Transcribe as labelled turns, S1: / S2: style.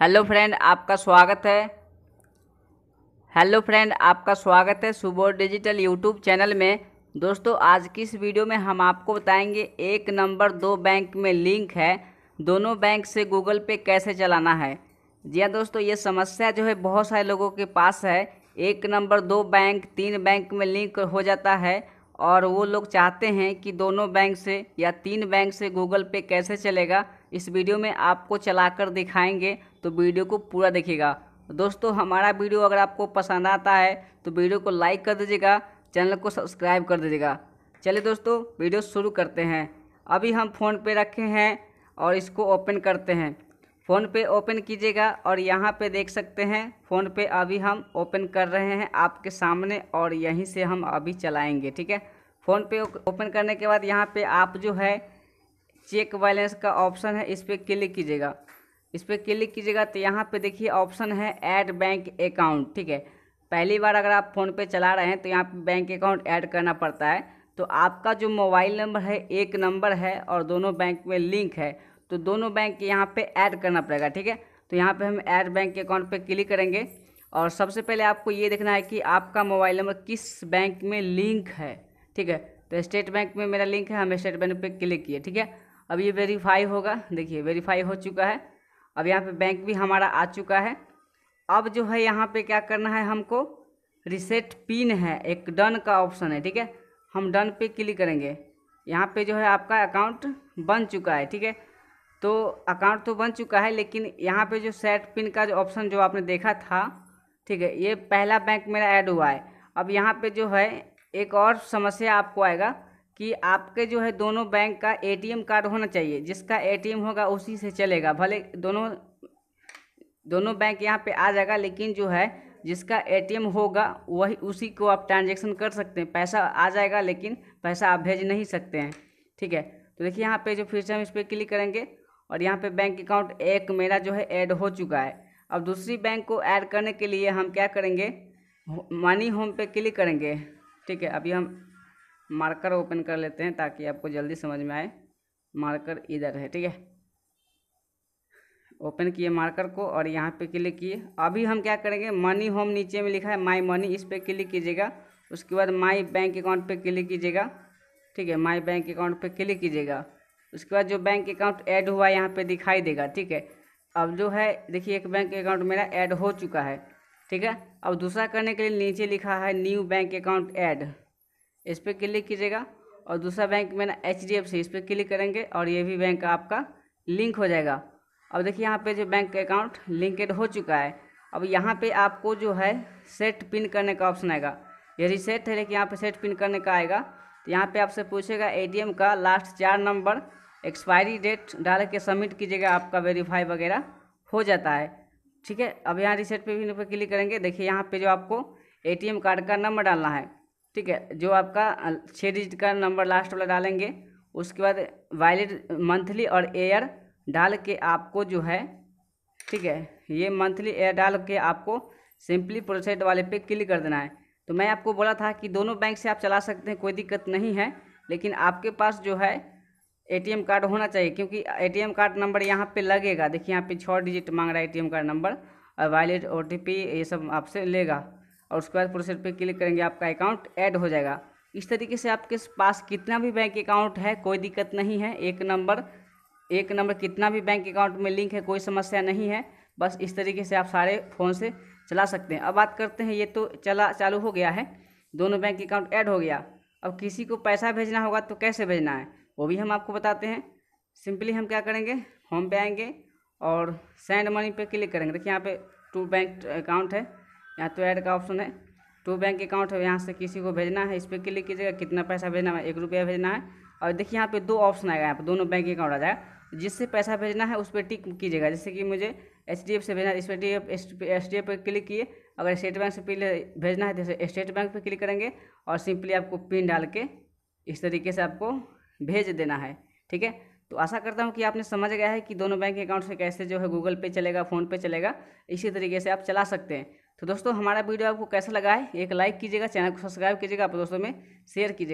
S1: hello friend आपका स्वागत है हेलो फ्रेंड आपका स्वागत है सुबोर डिजिटल यूट्यूब चैनल में दोस्तों आज की इस वीडियो में हम आपको बताएंगे एक नंबर दो बैंक में लिंक है दोनों बैंक से गूगल पे कैसे चलाना है जी हाँ दोस्तों ये समस्या जो है बहुत सारे लोगों के पास है एक नंबर दो बैंक तीन बैंक में लिंक हो जाता है और वो लोग चाहते हैं कि दोनों बैंक से या तीन बैंक से गूगल पे कैसे चलेगा इस वीडियो में आपको चलाकर दिखाएंगे तो वीडियो को पूरा देखिएगा दोस्तों हमारा वीडियो अगर आपको पसंद आता है तो वीडियो को लाइक कर दीजिएगा चैनल को सब्सक्राइब कर दीजिएगा चलिए दोस्तों वीडियो शुरू करते हैं अभी हम फ़ोन पे रखे हैं और इसको ओपन करते हैं फ़ोन पे ओपन कीजिएगा और यहाँ पे देख सकते हैं फ़ोन पे अभी हम ओपन कर रहे हैं आपके सामने और यहीं से हम अभी चलाएंगे ठीक है फ़ोन पे ओपन करने के बाद यहाँ पे आप जो है चेक बैलेंस का ऑप्शन है इस पर क्लिक कीजिएगा इस पर क्लिक कीजिएगा तो यहाँ पे देखिए ऑप्शन है ऐड बैंक अकाउंट ठीक है पहली बार अगर आप फ़ोन पे चला रहे हैं तो यहाँ पे बैंक अकाउंट ऐड करना पड़ता है तो आपका जो मोबाइल नंबर है एक नंबर है और दोनों बैंक में लिंक है तो दोनों बैंक यहाँ पे ऐड करना पड़ेगा ठीक है तो यहाँ पे हम ऐड बैंक अकाउंट पे क्लिक करेंगे और सबसे पहले आपको ये देखना है कि आपका मोबाइल नंबर किस बैंक में लिंक है ठीक है तो स्टेट बैंक में मेरा लिंक है हम स्टेट बैंक पर क्लिक किए ठीक है अब ये वेरीफाई होगा देखिए वेरीफाई हो चुका है अब यहाँ पे बैंक भी हमारा आ चुका है अब जो है यहाँ पे क्या करना है हमको रिसेट पिन है एक डन का ऑप्शन है ठीक है हम डन पे क्लिक करेंगे यहाँ पे जो है आपका अकाउंट बन चुका है ठीक है तो अकाउंट तो बन चुका है लेकिन यहाँ पे जो सेट पिन का जो ऑप्शन जो आपने देखा था ठीक है ये पहला बैंक मेरा ऐड हुआ है अब यहाँ पे जो है एक और समस्या आपको आएगा कि आपके जो है दोनों बैंक का एटीएम कार्ड होना चाहिए जिसका एटीएम होगा उसी से चलेगा भले दोनों दोनों बैंक यहाँ पे आ जाएगा लेकिन जो है जिसका एटीएम होगा वही उसी को आप ट्रांजेक्शन कर सकते हैं पैसा आ जाएगा लेकिन पैसा आप भेज नहीं सकते हैं ठीक है तो देखिए यहाँ पर जो फिर से हम इस पर क्लिक करेंगे और यहाँ पर बैंक अकाउंट एक मेरा जो है ऐड हो चुका है अब दूसरी बैंक को ऐड करने के लिए हम क्या करेंगे मनी होम पे क्लिक करेंगे ठीक है अभी हम मार्कर ओपन कर लेते हैं ताकि आपको जल्दी समझ में आए मार्कर इधर है ठीक है ओपन किए मार्कर को और यहाँ पे क्लिक किए अभी हम क्या करेंगे मनी होम नीचे में लिखा है माई मनी इस पर क्लिक कीजिएगा उसके बाद माई बैंक अकाउंट पे क्लिक कीजिएगा ठीक है माई बैंक अकाउंट पे क्लिक कीजिएगा उसके बाद जो बैंक अकाउंट ऐड हुआ यहाँ पे दिखाई देगा ठीक है अब जो है देखिए एक बैंक अकाउंट मेरा ऐड हो चुका है ठीक है अब दूसरा करने के लिए नीचे लिखा है न्यू बैंक अकाउंट ऐड इस पर क्लिक कीजिएगा और दूसरा बैंक मेरा एच डी एफ सी इस पर क्लिक करेंगे और ये भी बैंक आपका लिंक हो जाएगा अब देखिए यहाँ पे जो बैंक अकाउंट लिंकेड हो चुका है अब यहाँ पे आपको जो है सेट पिन करने का ऑप्शन आएगा ये रिसेट है लेकिन यहाँ पे सेट पिन करने का आएगा तो यहाँ पे आपसे पूछेगा एटीएम का लास्ट चार नंबर एक्सपायरी डेट डाल के सबमिट कीजिएगा आपका वेरीफाई वगैरह हो जाता है ठीक है अब यहाँ रिसेट पे भी क्लिक करेंगे देखिए यहाँ पे जो आपको एम कार्ड का नंबर डालना है ठीक है जो आपका छः डिजिट का नंबर लास्ट वाला डालेंगे उसके बाद वैलिड मंथली और एयर डाल के आपको जो है ठीक है ये मंथली एयर डाल के आपको सिंपली प्रोसेस वाले पे क्लिक कर देना है तो मैं आपको बोला था कि दोनों बैंक से आप चला सकते हैं कोई दिक्कत नहीं है लेकिन आपके पास जो है एटीएम कार्ड होना चाहिए क्योंकि एटीएम कार्ड नंबर यहाँ पे लगेगा देखिए यहाँ पे छः डिजिट मांग रहा है ए कार्ड नंबर और वैलिड ओ ये सब आपसे लेगा और उसके बाद प्रोसेस पे क्लिक करेंगे आपका अकाउंट ऐड हो जाएगा इस तरीके से आपके पास कितना भी बैंक अकाउंट है कोई दिक्कत नहीं है एक नंबर एक नंबर कितना भी बैंक अकाउंट में लिंक है कोई समस्या नहीं है बस इस तरीके से आप सारे फ़ोन से चला सकते हैं अब बात करते हैं ये तो चला चालू हो गया है दोनों बैंक अकाउंट ऐड हो गया अब किसी को पैसा भेजना होगा तो कैसे भेजना है वो भी हम आपको बताते हैं सिंपली हम क्या करेंगे होम पे आएंगे और सेंड मनी पे क्लिक करेंगे देखिए यहाँ पे टू बैंक अकाउंट है यहाँ तो ऐड का ऑप्शन है टू बैंक अकाउंट है यहाँ से किसी को भेजना है इस पर क्लिक कीजिएगा कितना पैसा भेजना है एक रुपया भेजना है और देखिए यहाँ पे दो ऑप्शन आएगा यहाँ पे दोनों बैंक अकाउंट आ जाएगा जिससे पैसा भेजना है उस पर टिक कीजिएगा जैसे कि मुझे एच डी एफ से भेजना है इस पर एस डी एफ पर क्लिक किए अगर स्टेट बैंक से पहले भेजना है जैसे स्टेट बैंक पर क्लिक करेंगे और सिंपली आपको पिन डाल के इस तरीके से आपको भेज देना है ठीक है तो आशा करता हूँ कि आपने समझ गया है कि दोनों बैंक अकाउंट से कैसे जो है गूगल पे चलेगा फ़ोन पे चलेगा इसी तरीके से आप चला सकते हैं तो दोस्तों हमारा वीडियो आपको कैसा लगा है एक लाइक कीजिएगा चैनल को सब्सक्राइब कीजिएगा आप दोस्तों में शेयर कीजिएगा